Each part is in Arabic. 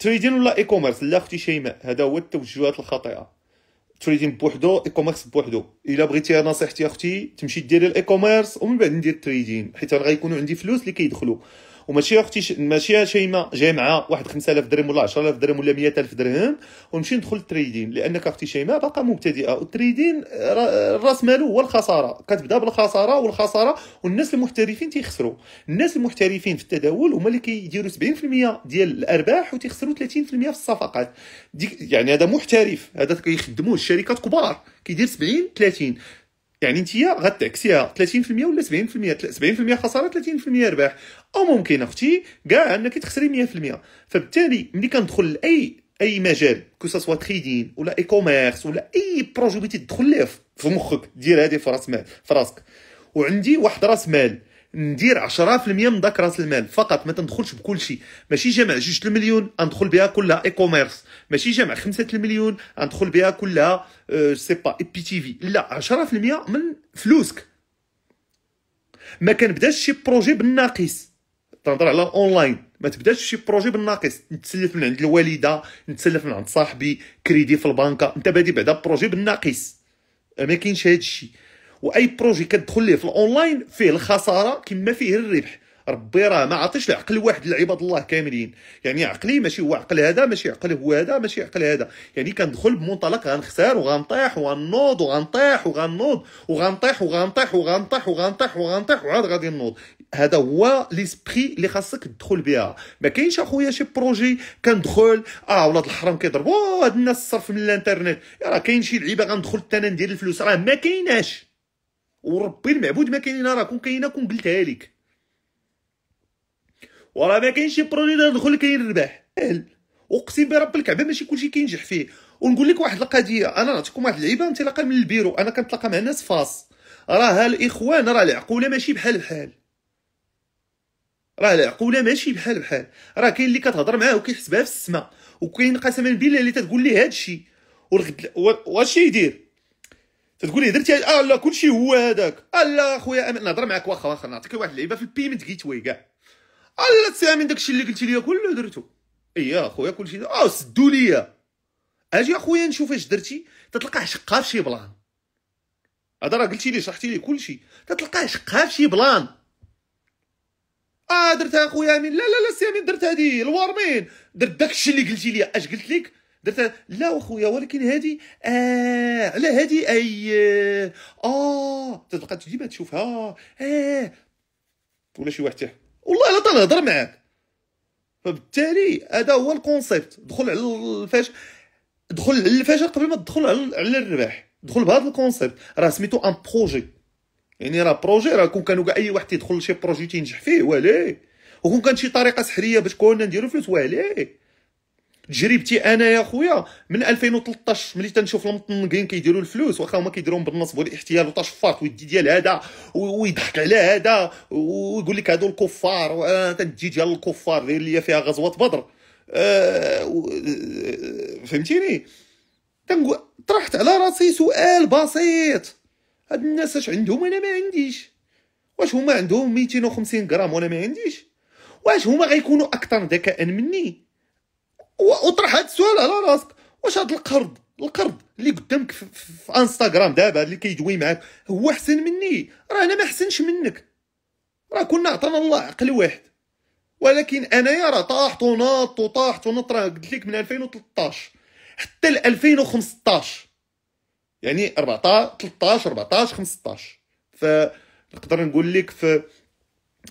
تريدين ولا اي كوميرس لا اختي شيماء هذا هو التوجهات الخاطئه تريدين بوحدو اي كوميرس بوحدو الا بغيتي نصيحتي اختي تمشي ديري الاي كوميرس ومن بعد ندير تريدين حيت غيكونوا عندي فلوس اللي كيدخلوا كي وماشي اختي ماشي شيماء جاي مع واحد 5000 درهم ولا 10000 درهم ولا 100000 درهم ونمشي ندخل التريدين لانك اختي شيماء باقا مبتدئه والتريدين الراس مالو هو الخساره كتبدا بالخساره والخساره والناس المحترفين تيخسروا الناس المحترفين في التداول هما اللي كيديروا 70% ديال الارباح وتيخسروا 30% في الصفقات يعني هذا محترف هذا كيخدموه الشركات كبار كيدير 70 30 يعني انت غتعكسيها 30% ولا 70% 70% خساره 30% ربح او ممكن اختي كاع انك تخسري 100% فبالتالي ملي كندخل لاي اي مجال كو سوا تريدين ولا اي كوميرس ولا اي بروجي بغيتي تدخل ليه في مخك دير هذه في راس مال في راسك وعندي واحد راس مال ندير 10% من ذاك راس المال فقط ما تندخلش بكل شيء ماشي جمع 2 المليون ندخل بها كلها اي كوميرس ماشي جمع 5 المليون ندخل بها كلها أه سي با اي بي تي في لا 10% من فلوسك ما كنبداش شي بروجي بالناقص تنهضر على الاونلاين ما تبداش شي بروجي بالناقص نتسلف من عند الوالده نتسلف من عند صاحبي كريدي في البنكه انت بادي بعدا بروجي بالناقص ما كاينش هذا الشيء واي بروجي كتدخل ليه في الاونلاين فيه الخساره كما فيه الربح ربي راه ما عطيش العقل واحد لعباد الله كاملين يعني عقلي ماشي هو عقل هذا ماشي عقل هو هذا ماشي عقل هذا يعني كندخل بمنطلق غنخسر وغنطيح وغنوض وغنطيح وغنوض وغنطيح وغنطيح وغنطيح وغنطيح وغنطيح وعاد غادي نوض هذا هو ليسبري اللي خاصك تدخل بها ما كاينش اخويا شي بروجي كندخل اه ولاد الحرام كيضربوا هاد الناس صرف من الانترنت راه كاين شي لعيبه غندخل حتى ندير الفلوس راه ما كايناش وربي المعبود ما كاينين راه كون كاينه كون قلتها لك وراه ما كاينش شي برودوي كاين كيربح سهل اقسم برب الكعبه ماشي كلشي كينجح فيه ونقول لك واحد القضيه انا نعطيكم واحد اللعيبه انطلاقا من البيرو انا كنتلاقى مع ناس فاس راه الاخوان راه العقوله ماشي بحال بحال راه العقوله ماشي بحال بحال راه كاين اللي كتهضر معاه وكيحسبها في السماء وكاين قسما بالله اللي تتقول ليه هذا الشيء واش يدير تقول لي درتي اه لا كلشي هو هذاك اه لا خويا امين نهضر معاك واخا واخا نعطيك واحد اللعيبه في البيمنت جيت واي كاع اه لا سي امين داكشي اللي قلتي لي كله درتو اي اخويا كلشي اه سدو ليا اجي اخويا نشوف اش درتي تتلقاه شقا في شي بلان هذا راه قلتي لي شرحتي لي كلشي تتلقاه شقا في شي بلان اه درتها اخويا امين لا لا لا سي امين درت هادي الوارمين درت داكشي اللي قلتي لي اش قلت لك درت لا اخويا ولكن هذه آه على هذه اي اه تبقى تجيبها تشوفها آه،, اه ولا شي واحد تحت والله لا هضر معاك فبالتالي هذا هو الكونسيبت دخل على الفاش دخل على الفشل قبل ما تدخل على على الربح دخل بهذا الكونسيبت راه سميتو ان بروجي يعني راه بروجي راه كون كانوا كاع اي واحد يدخل لشي بروجي تينجح فيه ولي وكون كانت شي طريقه سحريه باش كنا نديرو فلوس ولي تجربتي انا يا خويا من 2013 ملي تنشوف المطنقين كيديروا الفلوس واخا هما كيديروهم بالنصب والاحتيال وطشفات ويدي ديال هذا ويضحك على هذا ويقول لك هادو الكفار آه، تدي ديال الكفار دير ليا فيها غزوه بدر آه، آه، فهمتيني تنقول طرحت على راسي سؤال بسيط هاد الناس اش عندهم انا ما عنديش واش هما عندهم 250 غرام وانا ما عنديش واش هما غيكونوا اكثر ذكاء مني واطرح هذا السؤال على راسك واش هذا القرض القرض اللي قدامك في, في انستغرام دابا اللي كيدوي معاك هو احسن مني راه انا ما احسنش منك راه كنا عطانا الله عقل واحد ولكن انا يا راه طاحت ونط وطاحت ونط راه قلت لك من 2013 حتى ل 2015 يعني 14 13 14 15 ف نقدر نقول لك في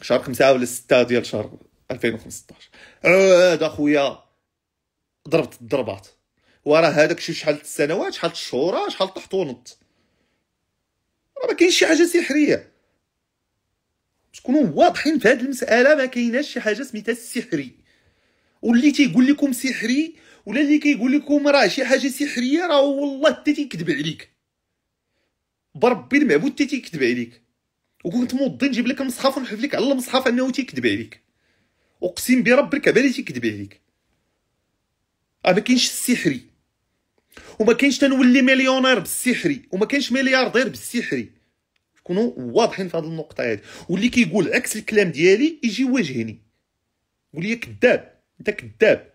شهر 5 ولا 6 ديال شهر 2015 عاد أه، اخويا ضربت الضربات وراه هذاك شي شحال السنوات شحال الشهور آه، شحال طحت ونط راه ما كاينش شي حاجه سحريه باش تكونوا واضحين في هذه المساله ما كايناش شي حاجه سميتها السحري واللي تيقول لكم سحري ولا اللي كيقول لكم راه شي حاجه سحريه راه والله حتى تيكذب عليك بربي المعبود حتى تيكذب عليك وكنت موضي نجيب لك المصحف ونحفلك على المصحف انه تيكذب عليك اقسم برب الكعبه اللي تيكذب عليك ما كاينش السحري وما كاينش تنولي مليونير بالسحري وما كاينش ملياردير بالسحري كونوا واضحين في هذه النقطه هذه واللي كيقول عكس الكلام ديالي يجي يواجهني يقول لي كذاب انت كذاب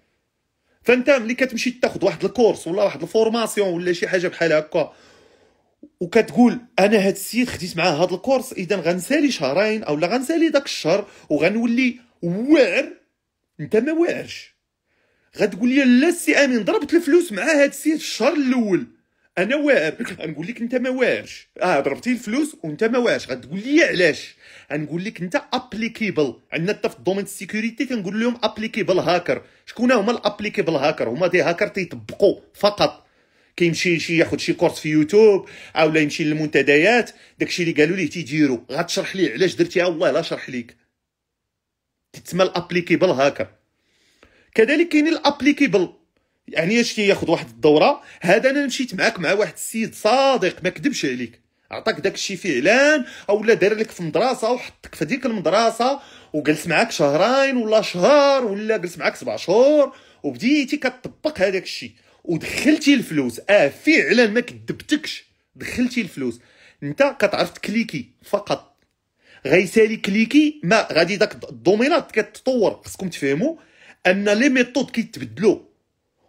فانت ملي كتمشي تاخذ واحد الكورس ولا واحد الفورماسيون ولا شي حاجه بحال هكا وكتقول انا هاد السيد خديت معاه هاد الكورس اذا غنسالي شهرين اولا غنسالي داك الشهر وغنولي واعر انت ما واعرش غتقول لي لا السي امين ضربت الفلوس مع هاد السيد الشهر الاول انا واعر غنقول لك انت ما واعرش اه ضربتي الفلوس وانت ما واعرش غتقول لي علاش غنقول لك انت ابليكيبل عندنا حتى في الدومين السيكوريتي كنقول لهم ابليكيبل هاكر شكون هما الابليكيبل هاكر هما دي هاكر تيطبقوا فقط كيمشي شي ياخذ شي كورس في يوتيوب لا يمشي للمنتديات داكشي اللي قالوا ليه تيديروا غتشرح ليه علاش درتيها والله لا شرح ليك تتسمى الابليكيبل هاكر كذلك كاين الابليكيبل يعني اش ياخذ واحد الدوره هذا انا مشيت معاك مع واحد السيد صادق ما كذبش عليك عطاك داك الشيء في اعلان لا دار لك في مدرسه وحطك في ديك المدرسه وجلس معاك شهرين ولا شهر ولا جلس معاك سبع شهور وبديتي كتطبق هذاك الشيء ودخلتي الفلوس اه فعلا ما كذبتكش دخلتي الفلوس انت كتعرف تكليكي فقط غيسالي كليكي ما غادي داك الدومينات كتطور خصكم تفهموا ان لي ميثود كيتبدلوا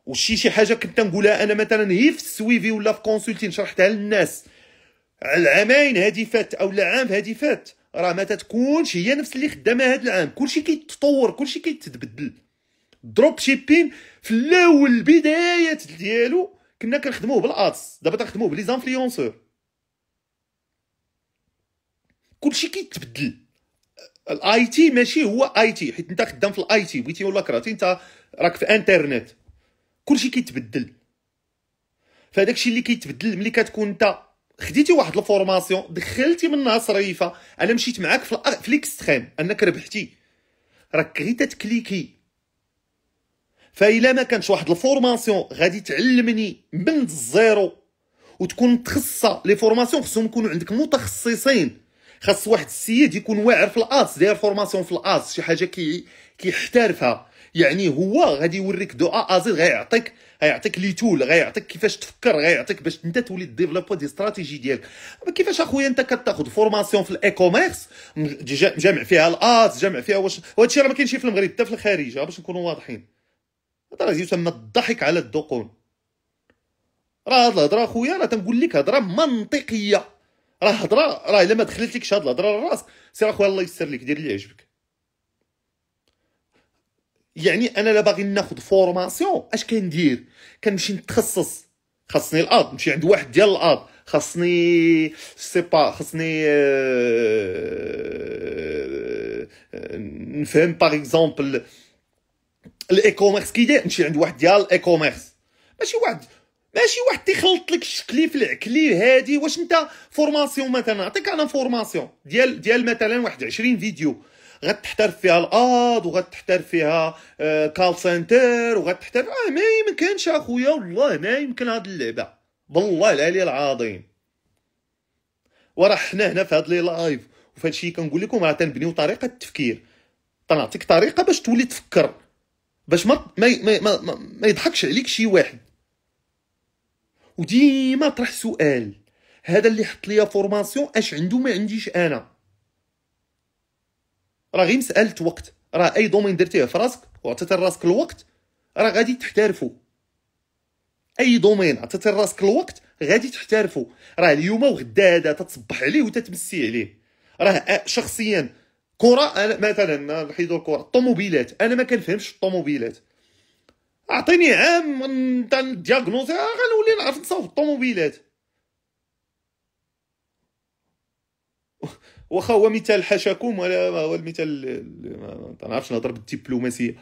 وشي شي حاجه كنت نقولها انا مثلا هي في السويفي ولا في كونسلتين شرحتها للناس العامين هادي فات او العام هادي فات راه ما تتكونش هي نفس اللي خدامه هاد العام كلشي كيتطور كلشي كيتبدل دروب شيبين في الاول البدايات ديالو كنا كنخدموه بالادس دابا تنخدموه بلي زانفلونسور كلشي كيتبدل الاي تي ماشي هو اي تي حيت انت خدام في الاي تي بغيتي ولا كرهتي انت راك في انترنت كلشي كيتبدل فهداك الشيء اللي كيتبدل ملي كتكون انت خديتي واحد الفورماسيون دخلتي منها صريفه انا مشيت معاك في, في الاكستريم انك ربحتي راك غير تتكليكي فإلا ما كانش واحد الفورماسيون غادي تعلمني من الزيرو وتكون متخصصه لي فورماسيون خصهم يكونوا عندك متخصصين خاص واحد السيد يكون واعر في الاس داير فورماسيون في الاس شي حاجه كي كيحترفها يعني هو غادي يوريك دو ا ازيد غيعطيك غيعطيك لي تول غيعطيك كيفاش تفكر غيعطيك باش انت تولي ديفلوبو دي استراتيجي ديالك كيفاش اخويا انت كتاخذ فورماسيون في الاي كوميرس جامع فيها الاس جامع فيها واش وهادشي راه ما كاينش في المغرب حتى في الخارج باش نكونوا واضحين هذا راه يسمى الضحك على الدقون راه هاد الهضره اخويا راه تنقول لك هضره منطقيه راه هضره راه الا ما دخلتلكش هاد الهضره لراسك سير اخويا الله يسر لك دير اللي يعجبك يعني انا لا باغي ناخذ فورماسيون اش كندير كنمشي نتخصص خاصني الاب نمشي عند واحد ديال الاب خاصني سي با خاصني آه، آه، نفهم باغ اكزومبل الاي كوميرس كيدير نمشي عند واحد ديال الاي كوميرس ماشي واحد ماشي واحد تيخلط لك الشكلي في العكلي هادي واش انت فورماسيون مثلا نعطيك انا فورماسيون ديال ديال مثلا واحد 20 فيديو غتحترف فيها الاد وغتحترف فيها كال آه، سنتر وغتحترف اه ما يمكنش اخويا والله ما يمكن هاد اللعبه بالله العلي العظيم وراه حنا هنا في هاد لي لايف وفي هادشي كنقول لكم راه تنبنيو طريقه التفكير تنعطيك طريقه باش تولي تفكر باش ما ما ما, ما, ما يضحكش عليك شي واحد وديما طرح سؤال هذا اللي حط ليا فورماسيون اش عنده ما عنديش انا راه غير مساله وقت راه اي دومين درتيه في راسك وعطيت لراسك الوقت راه غادي تحترفو اي دومين عطيت لراسك الوقت غادي تحترفو راه اليوم وغدا هذا تتصبح عليه وتتمسي عليه راه شخصيا كره انا مثلا نحيدو الكره الطوموبيلات انا ما كنفهمش الطوموبيلات اعطيني عام نتا ندياغنوزيها غنولي نعرف نصاوب الطوموبيلات واخا هو مثال حاشاكم ولا هو المثال ما تنعرفش نهضر بالدبلوماسيه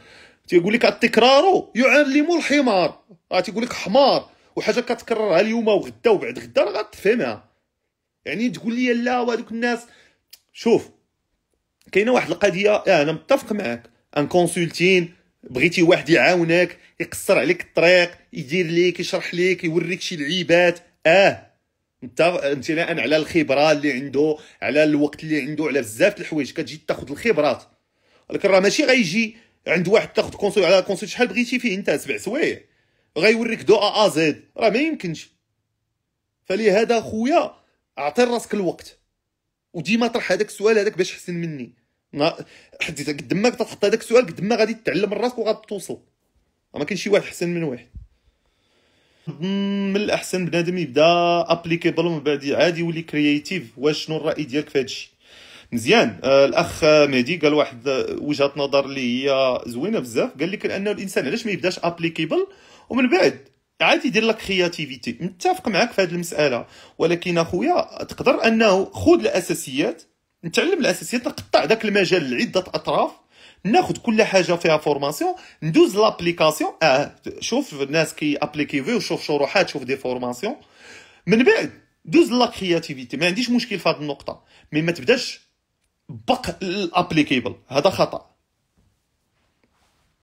تيقول لك التكرار يعلم الحمار آه، تيقول لك حمار وحاجه كتكررها اليوم وغدا وبعد غدا راه غتفهمها يعني تقول لي لا وهذوك الناس شوف كاينه واحد القضيه آه، انا متفق معاك ان كونسولتين بغيتي واحد يعاونك يقصر عليك الطريق يدير ليك يشرح ليك يوريك شي لعيبات اه انت امتناء على الخبره اللي عنده على الوقت اللي عنده على بزاف الحوايج كتجي تاخذ الخبرات ولكن راه ماشي غيجي عند واحد تاخذ كونسول على كونسول شحال بغيتي فيه انت سبع سوايع غيوريك دو ا ا زد راه ما يمكنش فلهذا خويا اعطي راسك الوقت وديما طرح هذاك السؤال هذاك باش حسن مني حديت قد ما تحط هذاك السؤال قد ما غادي تعلم راسك وغتوصل ما كاين شي واحد احسن من واحد من الاحسن بنادم يبدا ابليكابل ومن بعد عادي يولي كرييتيف واش شنو الراي ديالك في هادشي مزيان آه الاخ مهدي قال واحد آه، وجهه نظر اللي هي زوينه بزاف قال لك انه الانسان علاش ما يبداش ابليكابل ومن بعد عادي يدير لك كرياتيفيتي متفق معاك في هذه المساله ولكن اخويا تقدر انه خذ الاساسيات نتعلم الاساسيات نقطع ذاك المجال لعده اطراف ناخذ كل حاجه فيها فورماسيون ندوز لابليكاسيون اه شوف الناس كي ابليكي فيو وشوف شروحات شوف دي فورماسيون من بعد دوز لا كرياتيفيتي ما عنديش مشكل في هذه النقطه مي ما تبداش بق الابليكيبل هذا خطا